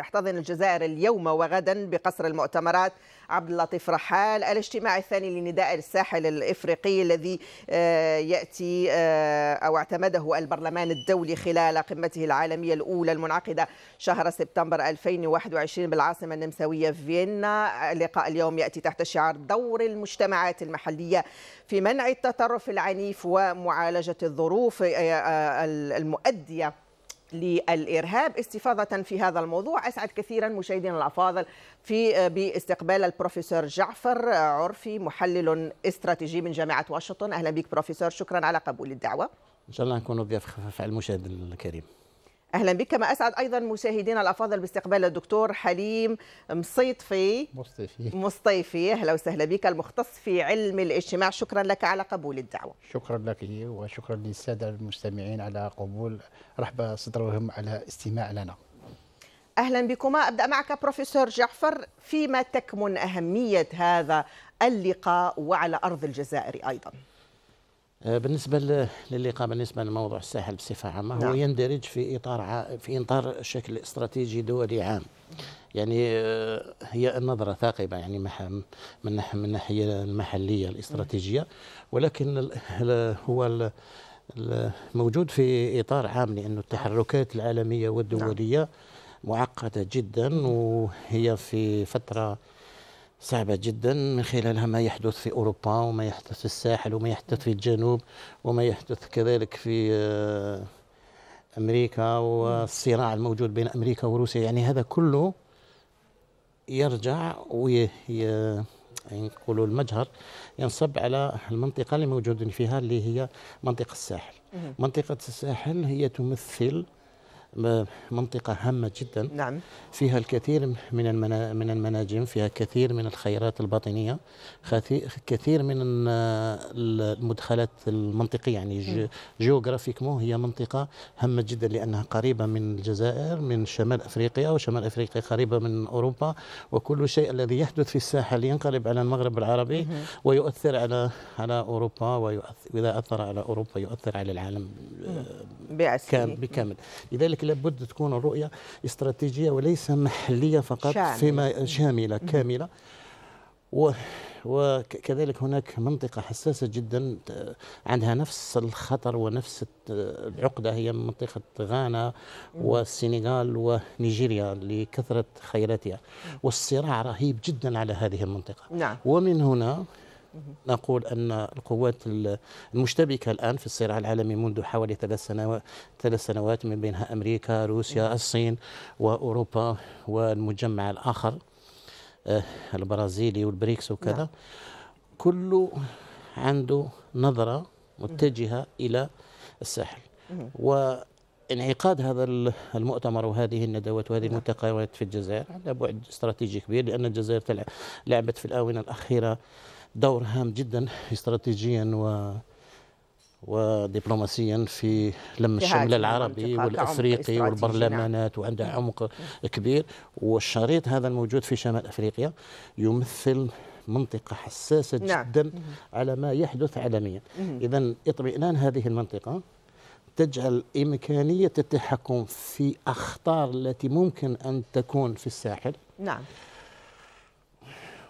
تحتضن الجزائر اليوم وغدا بقصر المؤتمرات عبد اللطيف رحال الاجتماع الثاني لنداء الساحل الافريقي الذي آه، ياتي آه، او اعتمده البرلمان الدولي خلال قمته العالميه الاولى المنعقده شهر سبتمبر 2021 بالعاصمه النمساويه فيينا لقاء اليوم ياتي تحت شعار دور المجتمعات المحليه في منع التطرف العنيف ومعالجه الظروف آه، المؤديه للإرهاب استفاضة في هذا الموضوع أسعد كثيرا مشاهدينا الأفاضل في آه، باستقبال البروفيسور جعفر آه، عرفي محلل استراتيجي من جامعة واشنطن أهلا بك بروفيسور شكرا على قبول الدعوة إن شاء الله نكون ضيف خفيف على المشاهد الكريم اهلا بك كما اسعد ايضا مشاهدينا الافاضل باستقبال الدكتور حليم مصيطفي مصطفي مصطفي اهلا وسهلا بك المختص في علم الاجتماع شكرا لك على قبول الدعوه شكرا لك وشكرا للساده المستمعين على قبول رحب صدرهم على استماع لنا اهلا بكما ابدا معك بروفيسور جعفر فيما تكمن اهميه هذا اللقاء وعلى ارض الجزائر ايضا آه، بالنسبة للقاء بالنسبة لموضوع الساحل بصفة عامة نعم. هو يندرج في إطار في إطار شكل استراتيجي دولي عام يعني آه، هي النظرة ثاقبة يعني من الناحية المحلية الاستراتيجية ولكن هو موجود في إطار عام لأن نعم. التحركات العالمية نعم. والدولية نعم. معقدة جدا وهي في فترة صعبة جدا من خلالها ما يحدث في أوروبا وما يحدث في الساحل وما يحدث في الجنوب وما يحدث كذلك في آه، أمريكا والصراع الموجود بين أمريكا وروسيا يعني هذا كله يرجع وي يقولوا يعني المجهر ينصب على المنطقة اللي موجودين فيها اللي هي منطقة الساحل منطقة الساحل هي تمثل منطقة هامة جدا نعم. فيها الكثير من من المناجم فيها كثير من الخيرات الباطنية كثير من المدخلات المنطقية يعني جيوغرافيك مو هي منطقة هامة جدا لأنها قريبة من الجزائر من شمال أفريقيا وشمال أفريقيا قريبة من أوروبا وكل شيء الذي يحدث في الساحل ينقلب على المغرب العربي ويؤثر على على أوروبا وإذا أثر على أوروبا يؤثر على العالم آه، بكامل لذلك لابد تكون الرؤية استراتيجية وليس محلية فقط شامل. فيما شاملة كاملة وكذلك هناك منطقة حساسة جدا عندها نفس الخطر ونفس العقدة هي منطقة غانا والسنغال ونيجيريا لكثرة خيراتها والصراع رهيب جدا على هذه المنطقة نعم. ومن هنا نقول أن القوات المشتبكة الآن في الصراع العالمي منذ حوالي ثلاث سنوات ثلاث سنوات من بينها أمريكا روسيا الصين وأوروبا والمجمع الآخر آه، البرازيلي والبريكس وكذا نعم. كل عنده نظرة متجهة إلى الساحل وانعقاد هذا المؤتمر وهذه الندوات وهذه نعم. الملتقيات في الجزائر على بعد استراتيجي كبير لأن الجزائر لعبت في الآونة الأخيرة دور هام جدا استراتيجيا و ودبلوماسيا في لم الشمل العربي والافريقي والبرلمانات وعندها عمق كبير والشريط هذا الموجود في شمال افريقيا يمثل منطقة حساسة نعم. جدا على ما يحدث عالميا إذا إطمئنان هذه المنطقة تجعل إمكانية التحكم في أخطار التي ممكن أن تكون في الساحل نعم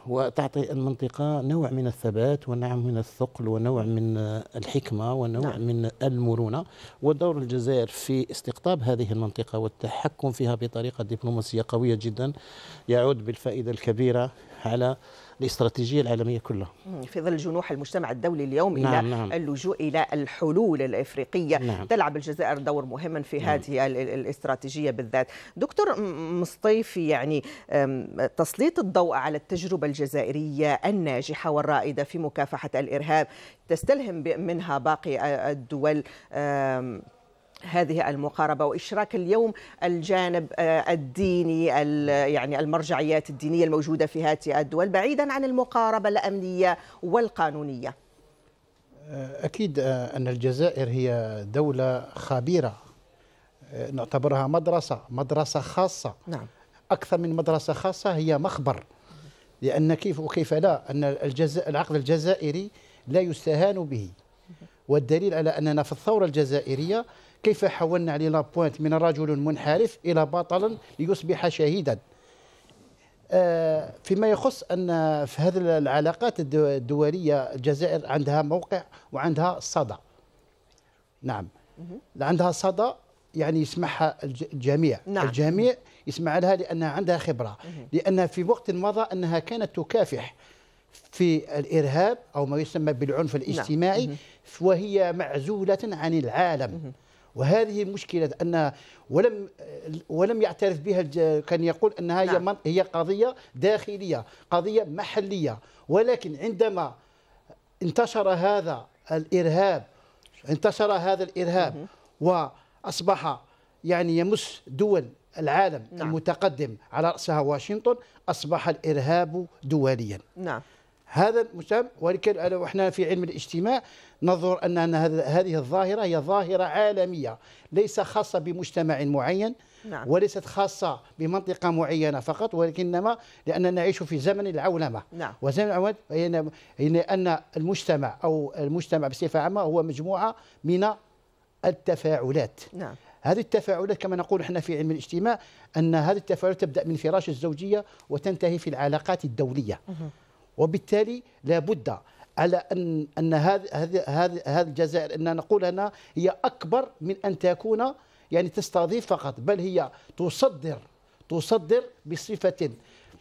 وتعطي المنطقة نوع من الثبات ونوع من الثقل ونوع من الحكمة ونوع نعم. من المرونة ودور الجزائر في استقطاب هذه المنطقة والتحكم فيها بطريقة دبلوماسية قوية جدا يعود بالفائدة الكبيرة على الاستراتيجيه العالميه كلها. في ظل جنوح المجتمع الدولي اليوم نعم الى نعم. اللجوء الى الحلول الافريقيه، نعم. تلعب الجزائر دور مهما في نعم. هذه الاستراتيجيه بالذات. دكتور مصطيفي يعني تسليط الضوء على التجربه الجزائريه الناجحه والرائده في مكافحه الارهاب تستلهم منها باقي الدول هذه المقاربه واشراك اليوم الجانب آه، الديني يعني المرجعيات الدينيه الموجوده في هذه الدول بعيدا عن المقاربه الامنيه والقانونيه. آه، اكيد آه، ان الجزائر هي دوله خبيره نعتبرها مدرسه، مدرسه خاصه. نعم. اكثر من مدرسه خاصه هي مخبر. لان كيف وكيف لا ان الجزائر العقد الجزائري لا يستهان به. والدليل على اننا في الثوره الجزائريه كيف حولنا عليه لابوينت من رجل منحرف إلى بطل ليصبح شهيدا آه، فيما يخص أن في هذه العلاقات الدولية الجزائر عندها موقع وعندها صدى نعم عندها صدى يعني يسمعها الجميع نعم. الجميع يسمع لها لأنها عندها خبرة لأنها في وقت مضى أنها كانت تكافح في الإرهاب أو ما يسمى بالعنف نعم. الاجتماعي نعم. وهي معزولة عن العالم وهذه مشكله انها ولم ولم يعترف بها كان يقول انها نعم. هي قضيه داخليه قضيه محليه ولكن عندما انتشر هذا الارهاب انتشر هذا الارهاب واصبح يعني يمس دول العالم نعم. المتقدم على رأسها واشنطن أصبح الإرهاب دوليا نعم هذا المسام ولكن احنا في علم الاجتماع نظهر ان هذه الظاهره هي ظاهره عالميه ليس خاصه بمجتمع معين نعم. وليست خاصه بمنطقه معينه فقط ولكنما لاننا نعيش في زمن العولمه نعم. وزمن العولمه يعني-, يعني ان المجتمع او المجتمع بصفه عامه هو مجموعه من التفاعلات نعم. هذه التفاعلات كما نقول احنا في علم الاجتماع ان هذه التفاعلات تبدا من فراش الزوجيه وتنتهي في العلاقات الدوليه وبالتالي لابد على ان ان هذه هذه هذه الجزائر ان نقول انها هي اكبر من ان تكون يعني تستضيف فقط بل هي تصدر تصدر بصفه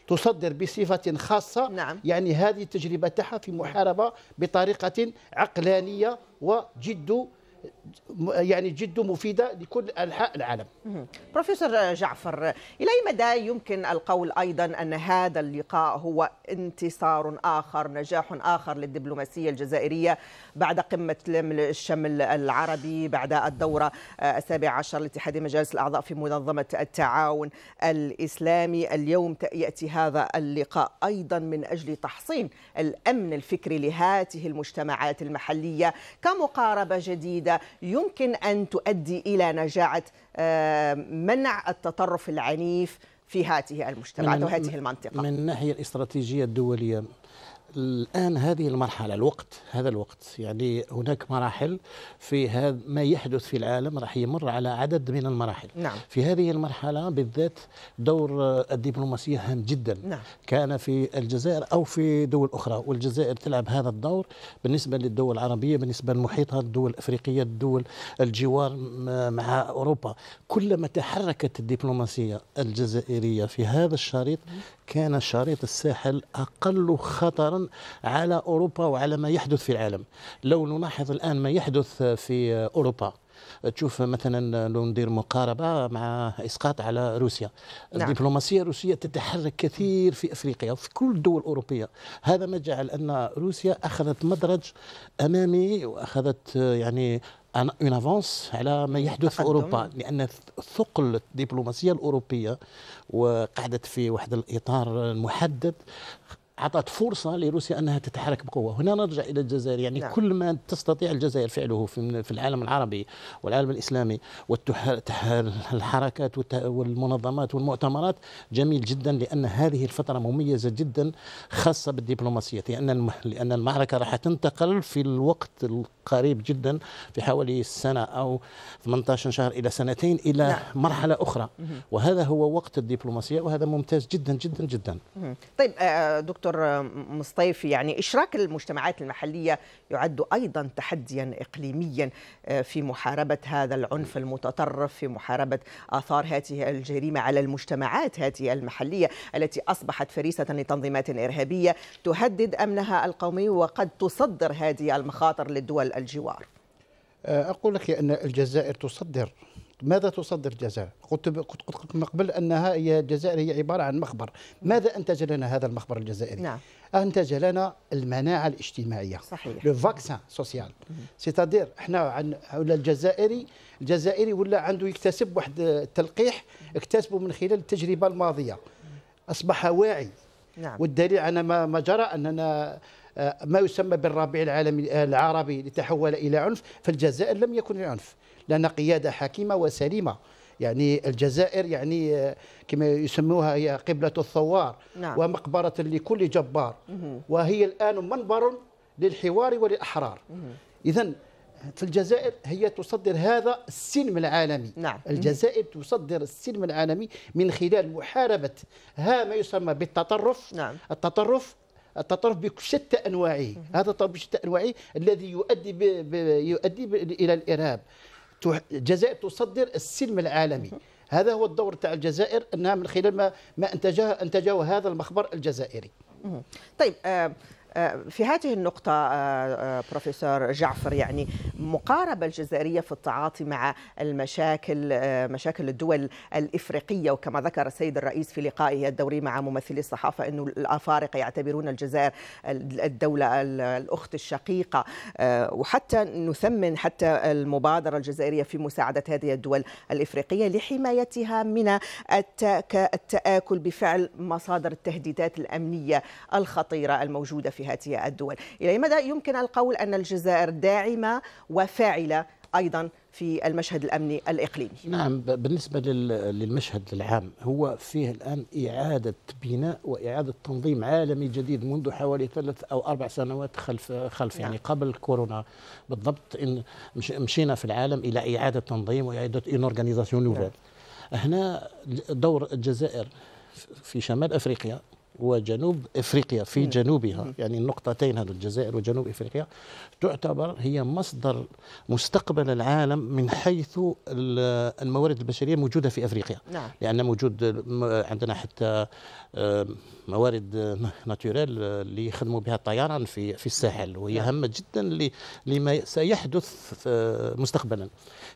تصدر بصفة خاصة نعم. يعني هذه التجربة تاعها في محاربة بطريقة عقلانية وجد يعني جد مفيدة لكل أنحاء العالم بروفيسور جعفر إلى أي مدى يمكن القول أيضا أن هذا اللقاء هو انتصار آخر نجاح آخر للدبلوماسية الجزائرية بعد قمة الشمل العربي بعد الدورة السابعة عشر لاتحاد مجالس الأعضاء في منظمة التعاون الإسلامي اليوم يأتي هذا اللقاء أيضا من أجل تحصين الأمن الفكري لهاته المجتمعات المحلية كمقاربة جديدة يمكن أن تؤدي إلى نجاعة آه، منع التطرف العنيف في هذه المجتمعات وهذه المنطقة من الناحية الاستراتيجية الدولية الآن هذه المرحلة الوقت هذا الوقت يعني هناك مراحل في هذا ما يحدث في العالم راح يمر على عدد من المراحل نعم. في هذه المرحلة بالذات دور الدبلوماسية هام جدا نعم. كان في الجزائر أو في دول أخرى والجزائر تلعب هذا الدور بالنسبة للدول العربية بالنسبة لمحيطها الدول الأفريقية الدول الجوار مع أوروبا كلما تحركت الدبلوماسية الجزائرية في هذا الشريط كان شريط الساحل أقل خطرا على أوروبا وعلى ما يحدث في العالم لو نلاحظ الآن ما يحدث في أوروبا تشوف مثلا لو ندير مقاربه مع اسقاط على روسيا نعم. الدبلوماسيه الروسيه تتحرك كثير في افريقيا وفي كل الدول الاوروبيه هذا ما جعل ان روسيا اخذت مدرج امامي واخذت يعني اون افونس على ما يعني يحدث في اوروبا لان ثقل الدبلوماسيه الاوروبيه وقعدت في واحد الاطار محدد اعطت فرصه لروسيا انها تتحرك بقوه، هنا نرجع الى الجزائر يعني نعم. كل ما تستطيع الجزائر فعله في العالم العربي والعالم الاسلامي والحركات والمنظمات والمؤتمرات جميل جدا لان هذه الفتره مميزه جدا خاصه بالدبلوماسيه لان لان المعركه راح تنتقل في الوقت القريب جدا في حوالي سنه او 18 شهر الى سنتين الى نعم. مرحله اخرى وهذا هو وقت الدبلوماسيه وهذا ممتاز جدا جدا جدا. طيب آه، دكتور دكتور مصطيف يعني إشراك المجتمعات المحلية يعد أيضا تحديا إقليميا آه، في محاربة هذا العنف المتطرف في محاربة آثار هذه الجريمة على المجتمعات هذه المحلية التي أصبحت فريسة لتنظيمات إرهابية تهدد أمنها القومي وقد تصدر هذه المخاطر للدول الجوار آه، أقول لك أن الجزائر تصدر ماذا تصدر الجزائر؟ قلت قلت من قبل انها هي الجزائر هي عباره عن مخبر، ماذا انتج لنا هذا المخبر الجزائري؟ نعم. انتج لنا المناعه الاجتماعيه صحيح لو فاكسان سوسيال سيتادير احنا عن ولا الجزائري الجزائري ولا عنده يكتسب واحد التلقيح اكتسبه من خلال التجربه الماضيه اصبح واعي نعم والدليل على ما جرى اننا آه، ما يسمى بالربيع العالمي آه، العربي لتحول إلى عنف فالجزائر لم يكن عنف لأن قيادة حكيمة وسليمة يعني الجزائر يعني آه، كما يسموها هي قبلة الثوار نعم. ومقبرة لكل جبار مه. وهي الآن منبر للحوار وللأحرار إذا في الجزائر هي تصدر هذا السلم العالمي نعم. الجزائر تصدر السلم العالمي من خلال محاربة ها ما يسمى بالتطرف نعم. التطرف التطرف بشتى انواعه هذا التطرف بشتى انواعه الذي يؤدي ب... بـ يؤدي الى الارهاب الجزائر تصدر السلم العالمي هذا هو الدور تاع الجزائر انها من خلال ما ما انتجه انتجه هذا المخبر الجزائري طيب آه آه، في هذه النقطة آه، آه، بروفيسور جعفر يعني مقاربة الجزائرية في التعاطي مع المشاكل مشاكل الدول الإفريقية وكما ذكر السيد الرئيس في لقائه الدوري مع ممثلي الصحافة أن الأفارقة يعتبرون الجزائر الدولة الأخت الشقيقة وحتى نثمن حتى المبادرة الجزائرية في مساعدة هذه الدول الإفريقية لحمايتها من التآكل بفعل مصادر التهديدات الأمنية الخطيرة الموجودة في هذه الدول إلى مدى يمكن القول أن الجزائر داعمة وفاعلة أيضا في المشهد الأمني الإقليمي نعم بالنسبة للمشهد العام هو فيه الآن إعادة بناء وإعادة تنظيم عالمي جديد منذ حوالي ثلاث أو أربع سنوات خلف خلف يعني نعم. قبل كورونا بالضبط إن مشينا في العالم إلى إعادة تنظيم وإعادة إن أورغانيزاسيون نعم. هنا دور الجزائر في شمال أفريقيا وجنوب افريقيا في جنوبها يعني النقطتين هذو الجزائر وجنوب افريقيا تعتبر هي مصدر مستقبل العالم من حيث الموارد البشريه موجوده في افريقيا نعم. لان موجود عندنا حتى موارد ناتوريل اللي يخدموا بها الطيران في في الساحل وهي نعم. هامه جدا لما سيحدث آه، مستقبلا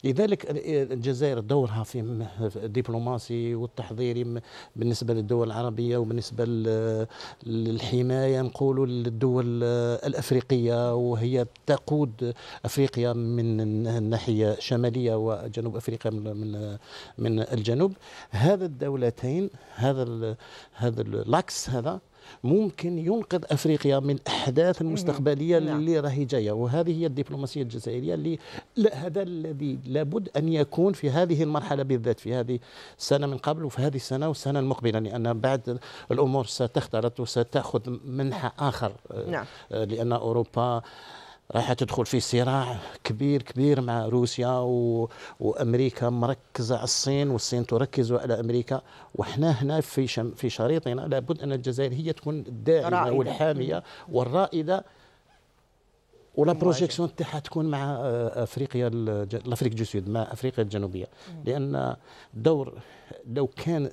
لذلك آه، الجزائر دورها في الدبلوماسي والتحضيري بالنسبه للدول العربيه وبالنسبه الحماية نقول للدول الأفريقية وهي تقود أفريقيا من الناحية الشمالية وجنوب أفريقيا من من الجنوب هذا الدولتين هذا ال هذا اللاكس هذا ممكن ينقذ افريقيا من الاحداث المستقبليه نعم. اللي راهي جايه وهذه هي الدبلوماسيه الجزائريه اللي لا هذا الذي لابد ان يكون في هذه المرحله بالذات في هذه السنه من قبل وفي هذه السنه والسنه المقبله لان بعد الامور ستختلط وستاخذ منحى اخر آه، نعم. آه، لان اوروبا رايحه تدخل في صراع كبير كبير مع روسيا و... وامريكا مركزه على الصين والصين تركز على امريكا وحنا هنا في شم... في شريطنا لابد ان الجزائر هي تكون الداعمه والحاميه والرائده ولا بروجيكسيون تاعها تكون مع آه، افريقيا لافريك دو سود مع افريقيا الجنوبيه لان دور لو كان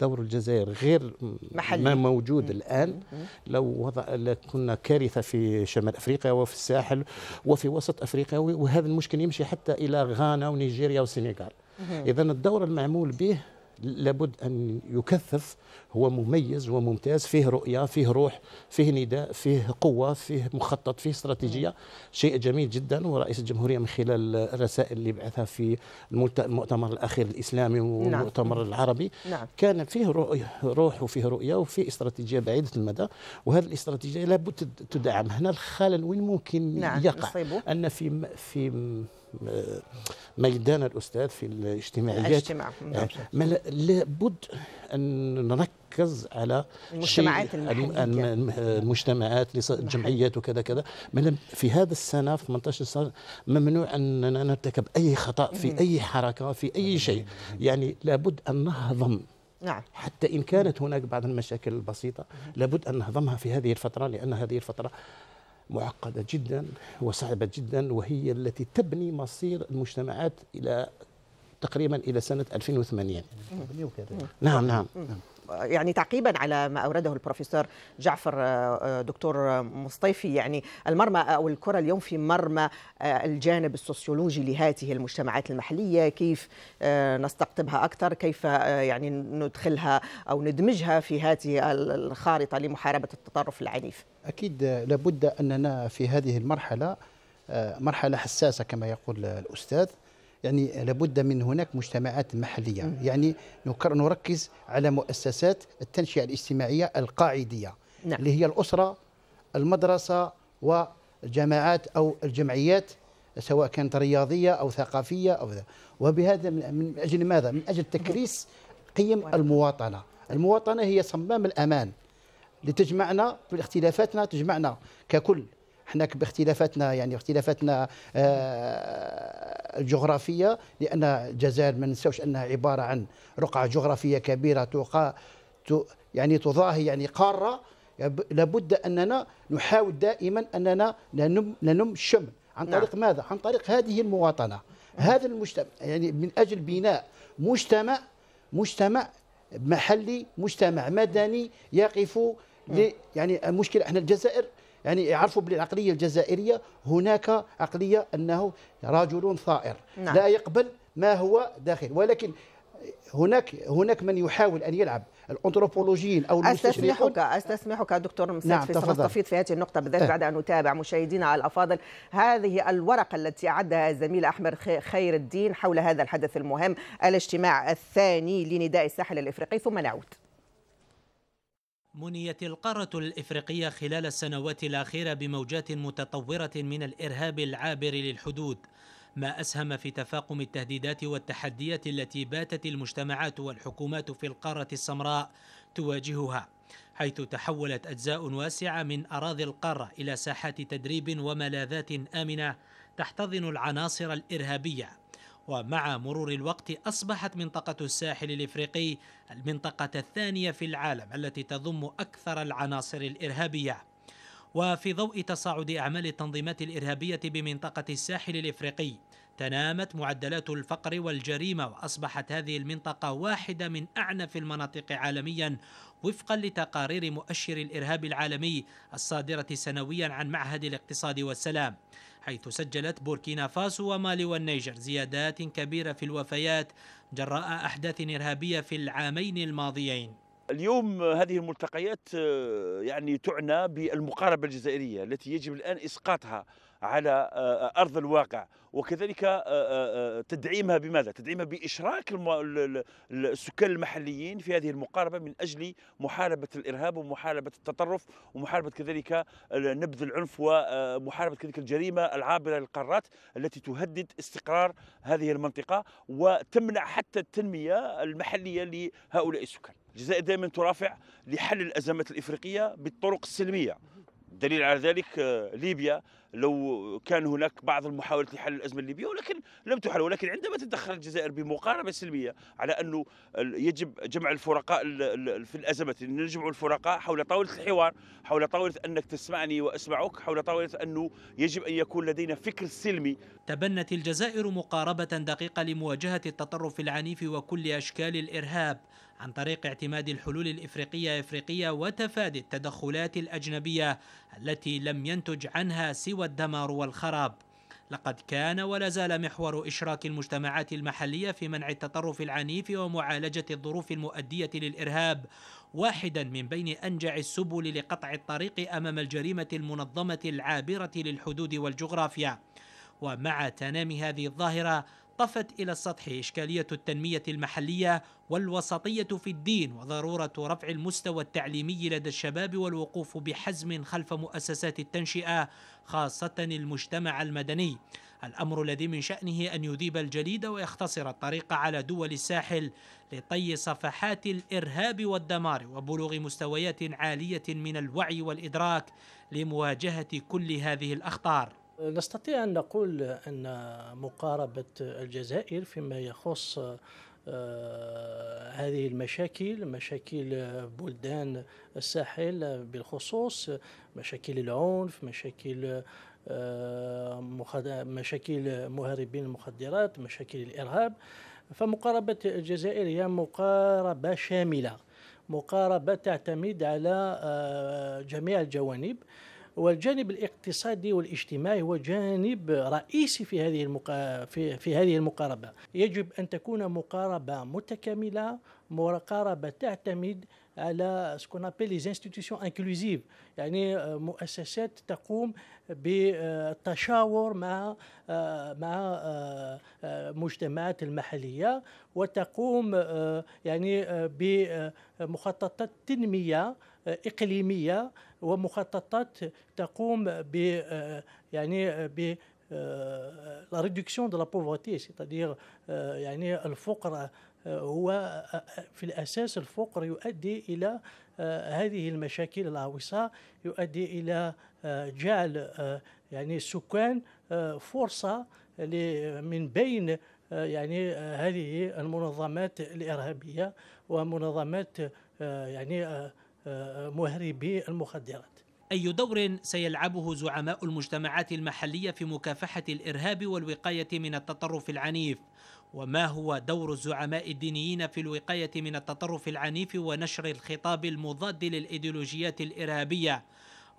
دور الجزائر غير محلي. ما موجود الان لو وضع كنا كارثه في شمال افريقيا وفي الساحل وفي وسط افريقيا وهذا المشكل يمشي حتى الى غانا ونيجيريا والسنغال اذا الدور المعمول به لابد أن يكثف هو مميز وممتاز فيه رؤية فيه روح فيه نداء فيه قوة فيه مخطط فيه استراتيجية شيء جميل جدا ورئيس الجمهورية من خلال الرسائل اللي بعثها في المؤتمر الأخير الإسلامي نعم. والمؤتمر نعم. العربي نعم. كان فيه روح وفيه رؤية وفيه استراتيجية بعيدة المدى وهذه الاستراتيجية لابد تدعم هنا الخلل وين ممكن نعم. يقع أن في في ميدان الأستاذ في الاجتماعيات الاجتماع. آه، نعم. لابد أن نركز على المجتمعات المحلية. المجتمعات الجمعيات نعم. وكذا كذا في هذا السنة في 18 سنة ممنوع أننا نرتكب أي خطأ في أي حركة في أي شيء يعني لابد أن نهضم نعم. حتى إن كانت هناك بعض المشاكل البسيطة لابد أن نهضمها في هذه الفترة لأن هذه الفترة معقدة جدا وصعبة جدا وهي التي تبني مصير المجتمعات إلى تقريبا إلى سنة 2080 نعم نعم, نعم. يعني تعقيبا على ما اورده البروفيسور جعفر آه، آه، دكتور مصطيفي يعني المرمى او الكره اليوم في مرمى آه، الجانب السوسيولوجي لهذه المجتمعات المحليه كيف نستقطبها اكثر كيف يعني ندخلها او ندمجها في هذه الخارطه لمحاربه التطرف العنيف اكيد لابد اننا في هذه المرحله مرحله حساسه كما يقول الاستاذ يعني لابد من هناك مجتمعات محلية يعني نركز على مؤسسات التنشئة الاجتماعية القاعدية نعم. اللي هي الأسرة المدرسة والجماعات أو الجمعيات سواء كانت رياضية أو ثقافية أو ذا وبهذا من أجل ماذا؟ من أجل تكريس قيم المواطنة المواطنة هي صمام الأمان لتجمعنا في اختلافاتنا تجمعنا ككل احنا باختلافاتنا يعني اختلافاتنا الجغرافيه آه، لان الجزائر ما ننساوش انها عباره عن رقعه جغرافيه كبيره تقا يعني تضاهي يعني قاره لابد اننا نحاول دائما اننا ننم ننم الشمل عن نعم. طريق نعم. ماذا؟ عن طريق هذه المواطنه هذا المجتمع يعني من اجل بناء مجتمع مجتمع محلي مجتمع مدني يقف يعني المشكله احنا الجزائر يعني يعرفوا بالعقلية الجزائرية هناك عقلية أنه رجل ثائر نعم. لا يقبل ما هو داخل ولكن هناك هناك من يحاول ان يلعب الانثروبولوجيين او استسمحك استسمحك دكتور مسعد نعم فيصل استفيض في هذه النقطه بالذات إيه. بعد ان اتابع مشاهدينا الافاضل هذه الورقه التي اعدها الزميل احمد خير الدين حول هذا الحدث المهم الاجتماع الثاني لنداء الساحل الافريقي ثم نعود منيت القارة الإفريقية خلال السنوات الأخيرة بموجات متطورة من الإرهاب العابر للحدود ما أسهم في تفاقم التهديدات والتحديات التي باتت المجتمعات والحكومات في القارة السمراء تواجهها حيث تحولت أجزاء واسعة من أراضي القارة إلى ساحات تدريب وملاذات آمنة تحتضن العناصر الإرهابية ومع مرور الوقت أصبحت منطقة الساحل الإفريقي المنطقة الثانية في العالم التي تضم أكثر العناصر الإرهابية وفي ضوء تصاعد أعمال التنظيمات الإرهابية بمنطقة الساحل الإفريقي تنامت معدلات الفقر والجريمة وأصبحت هذه المنطقة واحدة من أعنف المناطق عالميا وفقا لتقارير مؤشر الإرهاب العالمي الصادرة سنويا عن معهد الاقتصاد والسلام حيث سجلت بوركينا فاسو ومالي والنيجر زيادات كبيرة في الوفيات جراء أحداث إرهابية في العامين الماضيين اليوم هذه الملتقيات آه، يعني تعنى بالمقاربة الجزائرية التي يجب الآن إسقاطها على آه، آه، ارض الواقع وكذلك آه، تدعيمها بماذا؟ تدعيمها باشراك السكان المحليين في هذه المقاربه من اجل محاربه الارهاب ومحاربه التطرف ومحاربه كذلك نبذ العنف ومحاربه كذلك الجريمه العابره للقارات التي تهدد استقرار هذه المنطقه وتمنع حتى التنميه المحليه لهؤلاء السكان. الجزائر دائما ترافع لحل الازمات الافريقيه بالطرق السلميه دليل على ذلك آه، ليبيا لو كان هناك بعض المحاولات لحل الازمه الليبيه ولكن لم تحل ولكن عندما تدخلت الجزائر بمقاربه سلميه على انه يجب جمع الفرقاء في الأزمة نجمع الفرقاء حول طاوله الحوار حول طاوله انك تسمعني واسمعك حول طاوله انه يجب ان يكون لدينا فكر سلمي تبنت الجزائر مقاربه دقيقه لمواجهه التطرف العنيف وكل اشكال الارهاب عن طريق اعتماد الحلول الإفريقية إفريقية وتفادي التدخلات الأجنبية التي لم ينتج عنها سوى الدمار والخراب لقد كان ولا زال محور إشراك المجتمعات المحلية في منع التطرف العنيف ومعالجة الظروف المؤدية للإرهاب واحدا من بين أنجع السبل لقطع الطريق أمام الجريمة المنظمة العابرة للحدود والجغرافيا ومع تنامي هذه الظاهرة طفت إلى السطح إشكالية التنمية المحلية والوسطية في الدين وضرورة رفع المستوى التعليمي لدى الشباب والوقوف بحزم خلف مؤسسات التنشئة خاصة المجتمع المدني الأمر الذي من شأنه أن يذيب الجليد ويختصر الطريق على دول الساحل لطي صفحات الإرهاب والدمار وبلوغ مستويات عالية من الوعي والإدراك لمواجهة كل هذه الأخطار نستطيع أن نقول أن مقاربة الجزائر فيما يخص آه، هذه المشاكل مشاكل بلدان الساحل بالخصوص مشاكل العنف مشاكل آه، مشاكل مهربين المخدرات مشاكل الإرهاب فمقاربة الجزائر هي مقاربة شاملة مقاربة تعتمد على آه، جميع الجوانب والجانب الاقتصادي والاجتماعي هو جانب رئيسي في هذه المقا... في... في هذه المقاربه يجب ان تكون مقاربه متكامله مقاربه تعتمد على سكون ابل لي انستيتيوشن انكلوزيف يعني آه، مؤسسات تقوم بالتشاور مع آه، مع المجتمعات آه، المحليه وتقوم يعني بمخططات تنميه اقليميه ومخططات تقوم ب آه، يعني آه، ب آه، لا ريدكسيون دو لا بوفرتي سيتادير يعني الفقر هو في الاساس الفقر يؤدي الى هذه المشاكل العويصه يؤدي الى جعل يعني السكان فرصه من بين يعني هذه المنظمات الارهابيه ومنظمات يعني مهربي المخدرات أي دور سيلعبه زعماء المجتمعات المحلية في مكافحة الإرهاب والوقاية من التطرف العنيف؟ وما هو دور الزعماء الدينيين في الوقاية من التطرف العنيف ونشر الخطاب المضاد للإيديولوجيات الإرهابية؟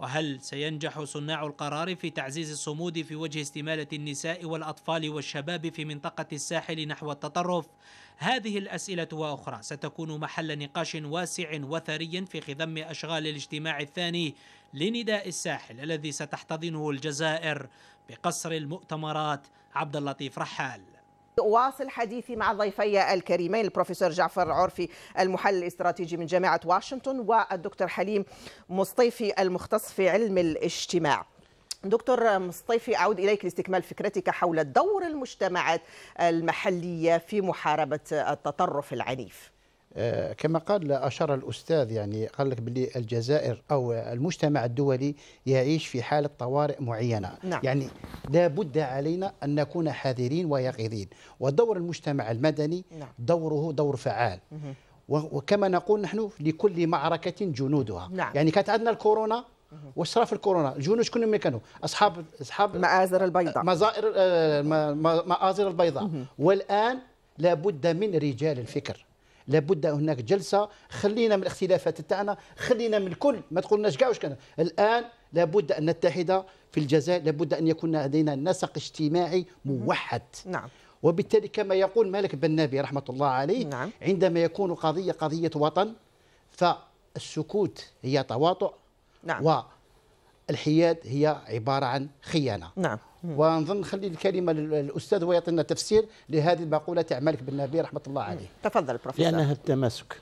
وهل سينجح صناع القرار في تعزيز الصمود في وجه استمالة النساء والأطفال والشباب في منطقة الساحل نحو التطرف؟ هذه الأسئلة وأخرى ستكون محل نقاش واسع وثري في خضم أشغال الاجتماع الثاني لنداء الساحل الذي ستحتضنه الجزائر بقصر المؤتمرات عبد اللطيف رحال أواصل حديثي مع ضيفي الكريمين البروفيسور جعفر عرفي المحلل الاستراتيجي من جامعة واشنطن والدكتور حليم مصطيفي المختص في علم الاجتماع دكتور مصطيفي أعود إليك لاستكمال فكرتك حول دور المجتمعات المحلية في محاربة التطرف العنيف آه، كما قال أشار الأستاذ يعني قال لك باللي الجزائر أو المجتمع الدولي يعيش في حالة طوارئ معينة نعم. يعني لابد علينا أن نكون حذرين ويقظين ودور المجتمع المدني نعم. دوره دور فعال مه. وكما نقول نحن لكل معركة جنودها نعم. يعني كانت عندنا الكورونا واشراف الكورونا الجنود شكون كانوا اصحاب اصحاب مآزر البيضاء مزائر آه، مآزر البيضاء والان لابد من رجال الفكر لابد هناك جلسه خلينا من الاختلافات تاعنا خلينا من الكل ما تقولناش كاع واش كان الان لابد ان نتحد في الجزائر لابد ان يكون لدينا نسق اجتماعي موحد نعم وبالتالي كما يقول مالك بن نبي رحمه الله عليه نعم. عندما يكون قضيه قضيه وطن فالسكوت هي تواطؤ نعم. والحياد هي عباره عن خيانه نعم ونظن نخلي الكلمه للاستاذ هو يعطينا تفسير لهذه المقوله تاع مالك بن نبي رحمه الله عليه تفضل بروفيسور لانها التماسك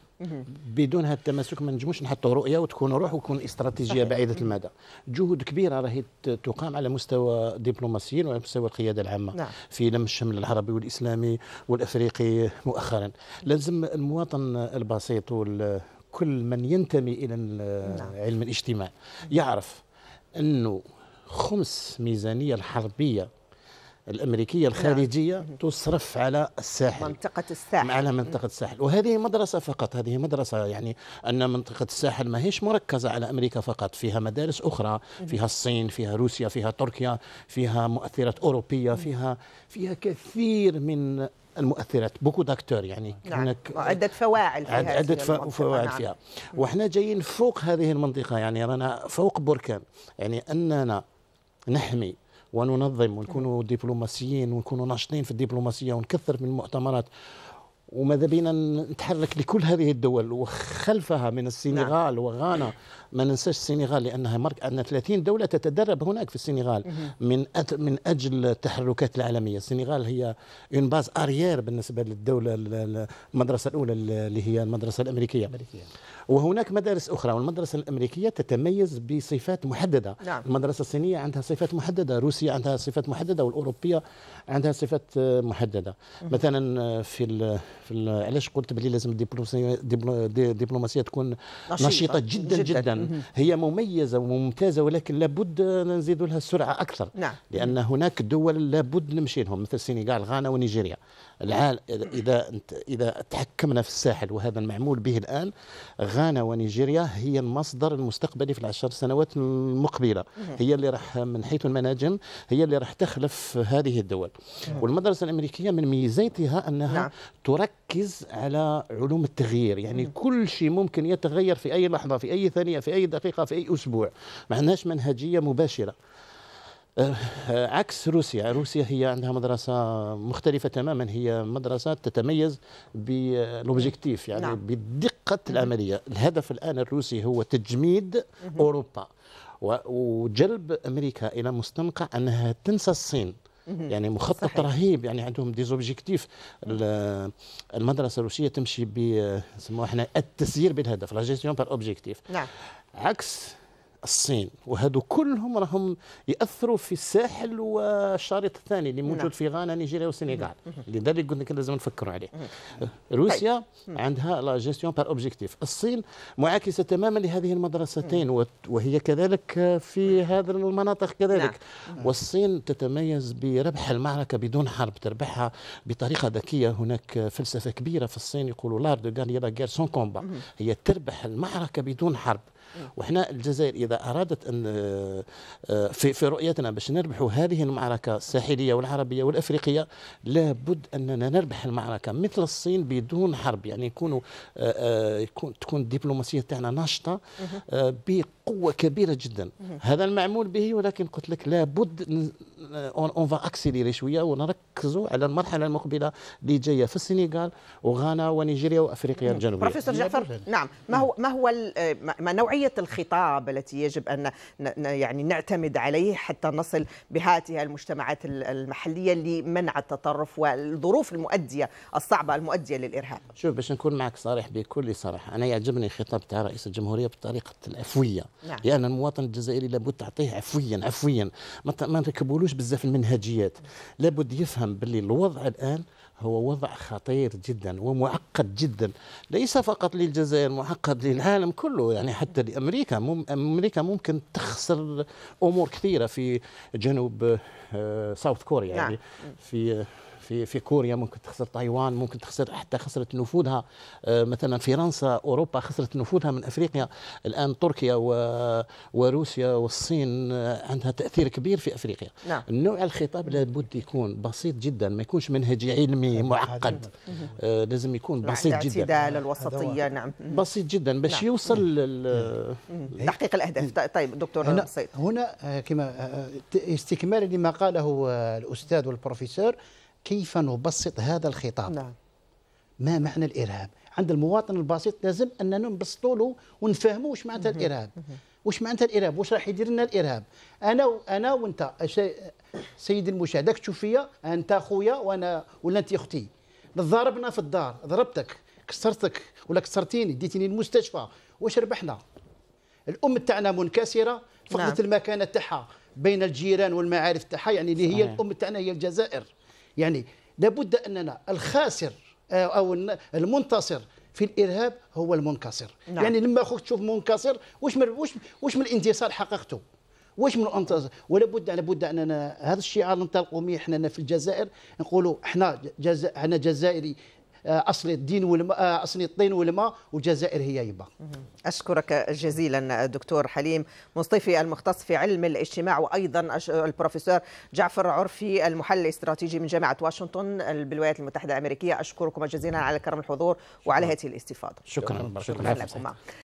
بدون هذا التماسك ما نجموش نحطوا رؤيه وتكون روح وتكون استراتيجيه بعيده المدى جهود كبيره راهي تقام على مستوى دبلوماسيين وعلى مستوى القياده العامه نعم. في لم الشمل العربي والاسلامي والافريقي مؤخرا لازم المواطن البسيط وكل من ينتمي الى نعم. علم الاجتماع يعرف انه خمس ميزانية الحربية الأمريكية نعم. الخارجية نعم. تصرف على الساحل منطقة الساحل على منطقة الساحل وهذه مدرسة فقط هذه مدرسة يعني أن منطقة الساحل ما هيش مركزة على أمريكا فقط فيها مدارس أخرى فيها الصين فيها روسيا فيها تركيا فيها مؤثرات أوروبية فيها فيها كثير من المؤثرات بوكو داكتور يعني نعم. عدة فواعل فيها عدة فواعل نعم. فيها وإحنا جايين فوق هذه المنطقة يعني رانا فوق بركان يعني أننا نحمي وننظم ونكونوا دبلوماسيين ونكونوا ناشطين في الدبلوماسيه ونكثر من المؤتمرات وماذا بينا نتحرك لكل هذه الدول وخلفها من نعم. السنغال نعم. وغانا ما ننساش السنغال لانها مرك ان 30 دوله تتدرب هناك في السنغال من من اجل التحركات العالميه، السنغال هي اون باز اريير بالنسبه للدوله المدرسه الاولى اللي هي المدرسه الامريكيه. الامريكيه. وهناك مدارس أخرى والمدرسة الأمريكية تتميز بصفات محددة نعم. المدرسة الصينية عندها صفات محددة روسيا عندها صفات محددة والأوروبية عندها صفات آه، محددة مم. مثلا آه، في الـ في علاش قلت بلي لازم الدبلوماسية تكون نشيطة, نشيطة جدا جدا, جداً. هي مميزة وممتازة ولكن لابد نزيد لها السرعة أكثر نعم. لأن هناك دول لابد نمشي لهم مثل السنغال غانا ونيجيريا العال إذا إذا تحكمنا في الساحل وهذا المعمول به الآن غ غانا ونيجيريا هي المصدر المستقبلي في العشر سنوات المقبله نعم. هي اللي راح من حيث المناجم هي اللي راح تخلف هذه الدول نعم. والمدرسه الامريكيه من ميزاتها انها نعم. تركز على علوم التغيير يعني مم. نعم. كل شيء ممكن يتغير في اي لحظه في اي ثانيه في اي دقيقه في اي اسبوع ما عندناش منهجيه مباشره آه، آه، عكس روسيا روسيا هي عندها مدرسة مختلفة تماما هي مدرسة تتميز بالوبجكتيف يعني نعم. حققت العملية الهدف الآن الروسي هو تجميد أوروبا وجلب أمريكا إلى مستنقع أنها تنسى الصين يعني مخطط صحيح. رهيب يعني عندهم دي زوبجيكتيف المدرسه الروسيه تمشي ب احنا التسيير بالهدف لا جيستيون بار اوبجيكتيف نعم عكس الصين وهذو كلهم راهم ياثروا في الساحل والشريط الثاني اللي موجود نعم. في غانا نيجيريا والسنغال لذلك قلنا كنا لازم نفكروا عليه روسيا طيب. عندها لا جيستيون بار اوبجيكتيف الصين معاكسه تماما لهذه المدرستين وهي كذلك في هذه المناطق كذلك نعم. والصين تتميز بربح المعركه بدون حرب تربحها بطريقه ذكيه هناك فلسفه كبيره في الصين يقولوا لار دو لا غير سون كومبا هي تربح المعركه بدون حرب وحنا الجزائر إذا أرادت أن آه، في, في رؤيتنا باش نربحوا هذه المعركة الساحلية والعربية والأفريقية لابد أننا نربح المعركة مثل الصين بدون حرب يعني يكونوا آه، آه، يكون تكون الدبلوماسية تاعنا ناشطة قوه كبيره جدا هذا المعمول به ولكن قلت لك لابد اون فا اكسيليري شويه ونركزوا على المرحله المقبله اللي جايه في السنغال وغانا ونيجيريا وافريقيا الجنوبيه بروفيسور جعفر نعم ما هو ما هو ما نوعيه الخطاب التي يجب ان يعني نعتمد عليه حتى نصل بهاته المجتمعات المحليه لمنع التطرف والظروف المؤديه الصعبه المؤديه للارهاب شوف باش نكون معك صريح بكل صراحه انا يعجبني خطاب تاع رئيس الجمهوريه بطريقه العفويه نعم. لان المواطن الجزائري لابد تعطيه عفويا عفويا ما نركبولوش بزاف المنهجيات لابد يفهم باللي الوضع الان هو وضع خطير جدا ومعقد جدا ليس فقط للجزائر معقد للعالم كله يعني حتى لامريكا امريكا ممكن تخسر امور كثيره في جنوب ساوث آه، كوريا يعني نعم. في آه، في في كوريا ممكن تخسر تايوان ممكن تخسر حتى خسرت نفوذها آه، مثلا فرنسا اوروبا خسرت نفوذها من افريقيا الان تركيا وروسيا والصين آه، عندها تاثير كبير في افريقيا نعم. نوع الخطاب لابد يكون بسيط جدا ما يكونش منهجي علمي معقد آه، لازم يكون بسيط جدا اعتدال الوسطيه نعم بسيط جدا باش نعم. يوصل تحقيق الاهداف طيب دكتور هنا, هنا كما استكمالا لما قاله الاستاذ والبروفيسور كيف نبسط هذا الخطاب نعم. ما معنى الارهاب عند المواطن البسيط لازم اننا نبسطوا له ونفهموا واش معناتها الارهاب واش معناتها الارهاب واش راح يدير لنا الارهاب انا و... انا وانت سيد المشاهد داك تشوف فيا انت خويا وانا ولا انت اختي ضربنا في الدار ضربتك كسرتك ولا كسرتيني ديتيني المستشفى واش ربحنا الام تاعنا منكسره فقدت نعم. المكانه تاعها بين الجيران والمعارف تاعها يعني اللي هي الام تاعنا هي الجزائر يعني لابد أننا الخاسر آه، أو المنتصر في الارهاب هو المنكسر نعم. يعني لما اخوك تشوف منكسر واش من واش واش من انتصار حققته واش من انتصار ولا بد على بد اننا هذا الشعار ننطلقوا به حنا في الجزائر نقولوا حنا جزا... جزائري آه، اصل الدين والماء آه، اصل الطين والماء والجزائر هي يبا اشكرك جزيلا دكتور حليم مصطفي المختص في علم الاجتماع وايضا البروفيسور جعفر عرفي المحلل الاستراتيجي من جامعه واشنطن بالولايات المتحده الامريكيه اشكركم جزيلا على كرم الحضور وعلى هذه الاستفاضه شكرا شكرا, شكرا. شكرا. شكرا.